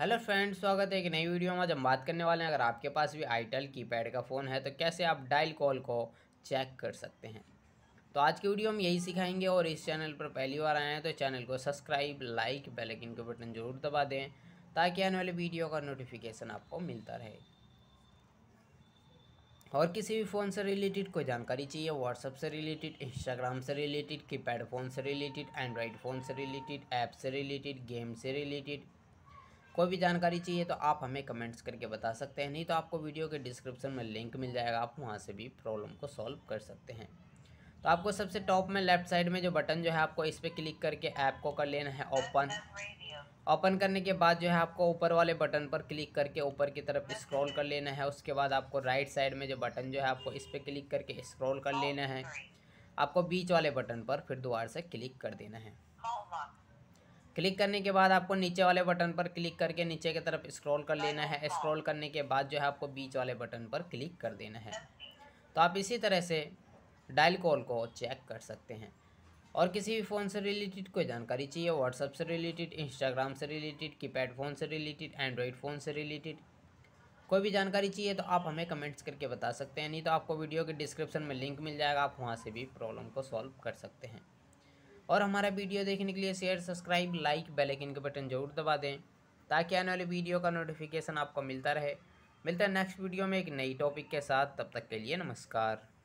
hello friends स्वागत है एक नई वीडियो में आज हम बात करने वाले हैं अगर आपके पास भी आईटेल कीपैड का फ़ोन है तो कैसे आप डायल कॉल को चेक कर सकते हैं तो आज की वीडियो हम यही सिखाएंगे और इस चैनल पर पहली बार आए हैं तो चैनल को सब्सक्राइब लाइक बेलकिन के बटन ज़रूर दबा दें ताकि आने वाले वीडियो का नोटिफिकेशन आपको मिलता रहे और किसी भी फ़ोन से रिलेटेड कोई जानकारी चाहिए व्हाट्सअप से रिलेटेड इंस्टाग्राम से रिलेटेड कीपैड फ़ोन से रिलेटेड एंड्रॉयड फ़ोन से रिलेटेड ऐप से रिलेटेड गेम से रिलेटेड कोई भी जानकारी चाहिए तो आप हमें कमेंट्स करके बता सकते हैं नहीं तो आपको वीडियो के डिस्क्रिप्शन में लिंक मिल जाएगा आप वहाँ से भी प्रॉब्लम को सॉल्व कर सकते हैं तो आपको सबसे टॉप में लेफ्ट साइड में जो बटन जो है आपको इस पर क्लिक करके ऐप को कर लेना है ओपन ओपन करने के बाद जो है आपको ऊपर वाले बटन पर क्लिक करके ऊपर की तरफ स्क्रॉल कर लेना है उसके बाद आपको राइट साइड में जो बटन जो है आपको इस पर क्लिक करके स्क्रॉल कर लेना है आपको बीच वाले बटन पर फिर दोबारा से क्लिक कर देना है क्लिक करने के बाद आपको नीचे वाले बटन पर क्लिक करके नीचे की तरफ स्क्रॉल कर लेना है स्क्रॉल करने के बाद जो है आपको बीच वाले बटन पर क्लिक कर देना है तो आप इसी तरह से डायल कॉल को चेक कर सकते हैं और किसी भी फ़ोन से रिलेटेड कोई जानकारी चाहिए व्हाट्सअप से रिलेटेड इंस्टाग्राम से रिलेटेड कीपैड फ़ोन से रिलेटेड एंड्रॉयड फ़ोन से रिलेटेड कोई भी जानकारी चाहिए तो आप हमें कमेंट्स करके बता सकते हैं नहीं तो आपको वीडियो के डिस्क्रिप्शन में लिंक मिल जाएगा आप वहाँ से भी प्रॉब्लम को सॉल्व कर सकते हैं और हमारा वीडियो देखने के लिए शेयर सब्सक्राइब लाइक बेलाइकिन के बटन जरूर दबा दें ताकि आने वाले वीडियो का नोटिफिकेशन आपको मिलता रहे मिलता है नेक्स्ट वीडियो में एक नई टॉपिक के साथ तब तक के लिए नमस्कार